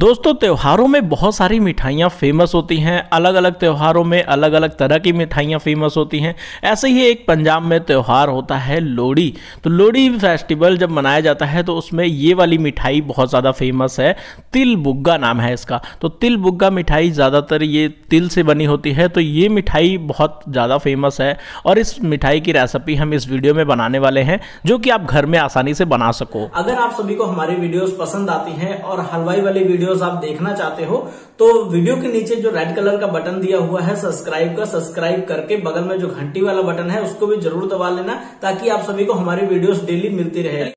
दोस्तों त्योहारों में बहुत सारी मिठाइयाँ फेमस होती हैं अलग अलग त्योहारों में अलग अलग तरह की मिठाइयाँ फेमस होती हैं ऐसे ही एक पंजाब में त्यौहार होता है लोहड़ी तो लोहड़ी फेस्टिवल जब मनाया जाता है तो उसमें ये वाली मिठाई बहुत ज़्यादा फेमस है तिल बुग्गा नाम है इसका तो तिल बुग्गा मिठाई ज़्यादातर ये तिल से बनी होती है तो ये मिठाई बहुत ज़्यादा फेमस है और इस मिठाई की रेसिपी हम इस वीडियो में बनाने वाले हैं जो कि आप घर में आसानी से बना सको अगर आप सभी को हमारी वीडियोज पसंद आती हैं और हलवाई वाली वीडियोस आप देखना चाहते हो तो वीडियो के नीचे जो रेड कलर का बटन दिया हुआ है सब्सक्राइब का सब्सक्राइब करके बगल में जो घंटी वाला बटन है उसको भी जरूर दबा लेना ताकि आप सभी को हमारी वीडियोस डेली मिलती रहे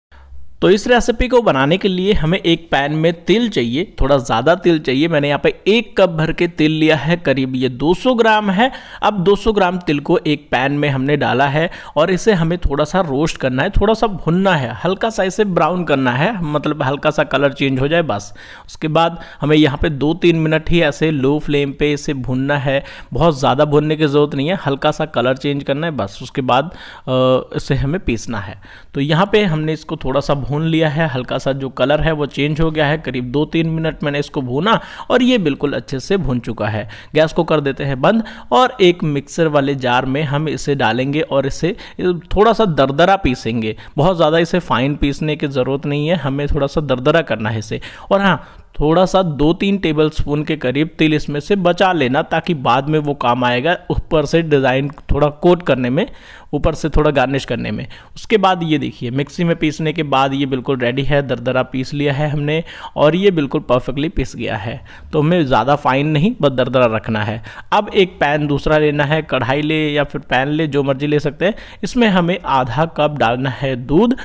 तो इस रेसिपी को बनाने के लिए हमें एक पैन में तिल चाहिए थोड़ा ज़्यादा तिल चाहिए मैंने यहाँ पे एक कप भर के तिल लिया है करीब ये 200 ग्राम है अब 200 ग्राम तिल को एक पैन में हमने डाला है और इसे हमें थोड़ा सा रोस्ट करना है थोड़ा सा भुनना है हल्का सा इसे ब्राउन करना है मतलब हल्का सा कलर चेंज हो जाए बस उसके बाद हमें यहाँ पर दो तीन मिनट ही ऐसे लो फ्लेम पर इसे भुनना है बहुत ज़्यादा भुनने की ज़रूरत नहीं है हल्का सा कलर चेंज करना है बस उसके बाद इसे हमें पीसना है तो यहाँ पर हमने इसको थोड़ा सा भून भून लिया है हल्का सा जो कलर है वो चेंज हो गया है करीब दो तीन मिनट मैंने इसको भूना और ये बिल्कुल अच्छे से भून चुका है गैस को कर देते हैं बंद और एक मिक्सर वाले जार में हम इसे डालेंगे और इसे थोड़ा सा दरदरा पीसेंगे बहुत ज़्यादा इसे फाइन पीसने की ज़रूरत नहीं है हमें थोड़ा सा दरदरा करना है इसे और हाँ थोड़ा सा दो तीन टेबल स्पून के करीब तिल इसमें से बचा लेना ताकि बाद में वो काम आएगा ऊपर से डिज़ाइन थोड़ा कोट करने में ऊपर से थोड़ा गार्निश करने में उसके बाद ये देखिए मिक्सी में पीसने के बाद ये बिल्कुल रेडी है दरदरा पीस लिया है हमने और ये बिल्कुल परफेक्टली पीस गया है तो हमें ज़्यादा फाइन नहीं बस दरदरा रखना है अब एक पैन दूसरा लेना है कढ़ाई ले या फिर पैन ले जो मर्जी ले सकते हैं इसमें हमें आधा कप डालना है दूध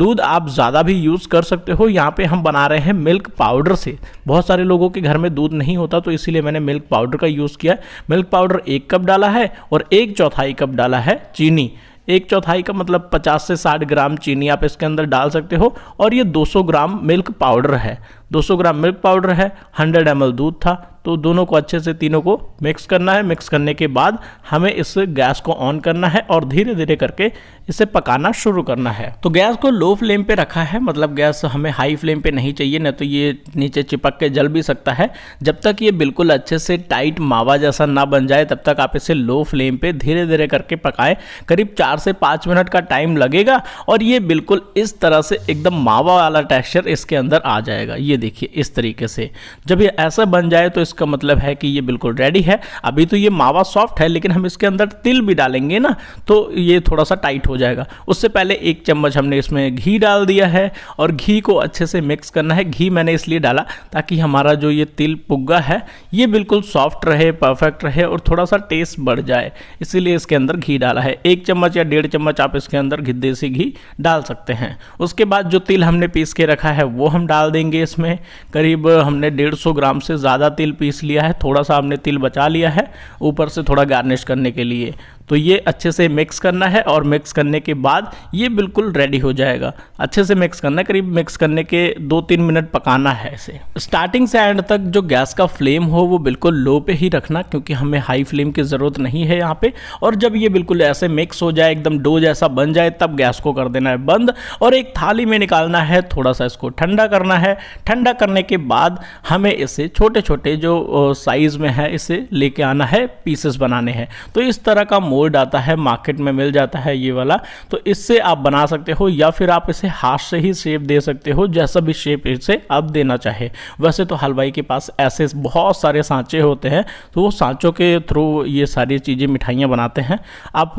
दूध आप ज़्यादा भी यूज़ कर सकते हो यहाँ पे हम बना रहे हैं मिल्क पाउडर से बहुत सारे लोगों के घर में दूध नहीं होता तो इसीलिए मैंने मिल्क पाउडर का यूज़ किया है मिल्क पाउडर एक कप डाला है और एक चौथाई कप डाला है चीनी एक चौथाई का मतलब 50 से 60 ग्राम चीनी आप इसके अंदर डाल सकते हो और ये 200 ग्राम मिल्क पाउडर है 200 ग्राम मिल्क पाउडर है 100 एम दूध था तो दोनों को अच्छे से तीनों को मिक्स करना है मिक्स करने के बाद हमें इस गैस को ऑन करना है और धीरे धीरे करके इसे पकाना शुरू करना है तो गैस को लो फ्लेम पे रखा है मतलब गैस हमें हाई फ्लेम पे नहीं चाहिए ना तो ये नीचे चिपक के जल भी सकता है जब तक ये बिल्कुल अच्छे से टाइट मावा जैसा ना बन जाए तब तक आप इसे लो फ्लेम पे धीरे धीरे करके पकाएं करीब चार से पाँच मिनट का टाइम लगेगा और ये बिल्कुल इस तरह से एकदम मावा वाला टेक्स्चर इसके अंदर आ जाएगा ये देखिए इस तरीके से जब ये ऐसा बन जाए तो इस इसका मतलब है कि ये बिल्कुल रेडी है अभी तो ये मावा सॉफ्ट है लेकिन हम इसके अंदर तिल भी डालेंगे ना तो ये थोड़ा सा टाइट हो जाएगा उससे पहले एक चम्मच हमने इसमें घी डाल दिया है और घी को अच्छे से मिक्स करना है घी मैंने इसलिए डाला ताकि हमारा जो ये तिल पुग्गा है ये बिल्कुल सॉफ्ट रहे परफेक्ट रहे और थोड़ा सा टेस्ट बढ़ जाए इसीलिए इसके अंदर घी डाला है एक चम्मच या डेढ़ चम्मच आप इसके अंदर देसी घी डाल सकते हैं उसके बाद जो तिल हमने पीस के रखा है वो हम डाल देंगे इसमें करीब हमने डेढ़ सौ ग्राम से ज़्यादा तिल पीस लिया है थोड़ा सा हमने तिल बचा लिया है ऊपर से थोड़ा गार्निश करने के लिए तो ये अच्छे से मिक्स करना है और मिक्स करने के बाद ये बिल्कुल रेडी हो जाएगा अच्छे से मिक्स करना है करीब मिक्स करने के दो तीन मिनट पकाना है इसे स्टार्टिंग से एंड तक जो गैस का फ्लेम हो वो बिल्कुल लो पे ही रखना क्योंकि हमें हाई फ्लेम की ज़रूरत नहीं है यहाँ पे और जब ये बिल्कुल ऐसे मिक्स हो जाए एकदम डो जैसा बन जाए तब गैस को कर देना है बंद और एक थाली में निकालना है थोड़ा सा इसको ठंडा करना है ठंडा करने के बाद हमें इसे छोटे छोटे जो साइज़ में है इसे लेके आना है पीसेस बनाने हैं तो इस तरह का मोर गोल्ड आता है मार्केट में मिल जाता है ये वाला तो इससे आप बना सकते हो या फिर आप इसे हाथ से ही शेप दे सकते हो जैसा भी शेप इसे आप देना चाहे वैसे तो हलवाई के पास ऐसे बहुत सारे सांचे होते हैं तो वो सांचों के थ्रू ये सारी चीज़ें मिठाइयाँ बनाते हैं आप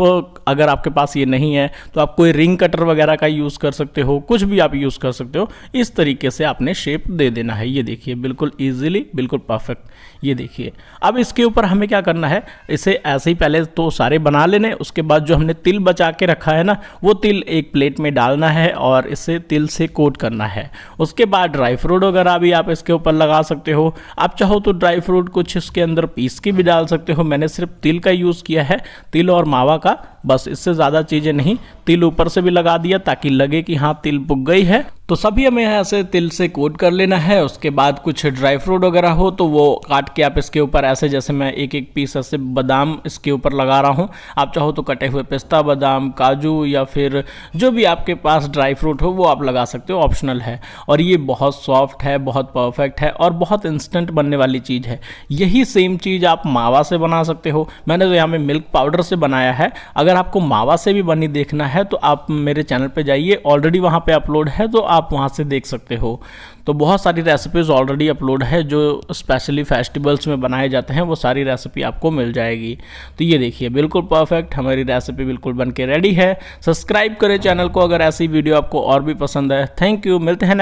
अगर आपके पास ये नहीं है तो आप कोई रिंग कटर वगैरह का यूज़ कर सकते हो कुछ भी आप यूज़ कर सकते हो इस तरीके से आपने शेप दे देना है ये देखिए बिल्कुल ईजिली बिल्कुल परफेक्ट ये देखिए अब इसके ऊपर हमें क्या करना है इसे ऐसे ही पहले तो सारे बना लेने उसके बाद जो हमने तिल बचा के रखा है ना वो तिल एक प्लेट में डालना है और इसे तिल से कोट करना है उसके बाद ड्राई फ्रूट वगैरह भी आप इसके ऊपर लगा सकते हो आप चाहो तो ड्राई फ्रूट कुछ इसके अंदर पीस के भी डाल सकते हो मैंने सिर्फ तिल का यूज़ किया है तिल और मावा का बस इससे ज़्यादा चीज़ें नहीं तिल ऊपर से भी लगा दिया ताकि लगे कि हाँ तिल बुक गई है तो सभी हमें यहाँ से तिल से कोट कर लेना है उसके बाद कुछ ड्राई फ्रूट वगैरह हो तो वो काट के आप इसके ऊपर ऐसे जैसे मैं एक एक पीस ऐसे बादाम इसके ऊपर लगा रहा हूँ आप चाहो तो कटे हुए पिस्ता बादाम काजू या फिर जो भी आपके पास ड्राई फ्रूट हो वो आप लगा सकते हो ऑप्शनल है और ये बहुत सॉफ्ट है बहुत परफेक्ट है और बहुत इंस्टेंट बनने वाली चीज़ है यही सेम चीज़ आप मावा से बना सकते हो मैंने तो यहाँ में मिल्क पाउडर से बनाया है अगर आपको मावा से भी बनी देखना है तो आप मेरे चैनल पर जाइए ऑलरेडी वहाँ पर अपलोड है तो आप आप वहाँ से देख सकते हो तो बहुत सारी रेसिपीज़ ऑलरेडी अपलोड है जो स्पेशली फेस्टिवल्स में बनाए जाते हैं वो सारी रेसिपी आपको मिल जाएगी तो ये देखिए बिल्कुल परफेक्ट हमारी रेसिपी बिल्कुल बन रेडी है सब्सक्राइब करें चैनल को अगर ऐसी वीडियो आपको और भी पसंद है थैंक यू मिलते हैं नेक्स्ट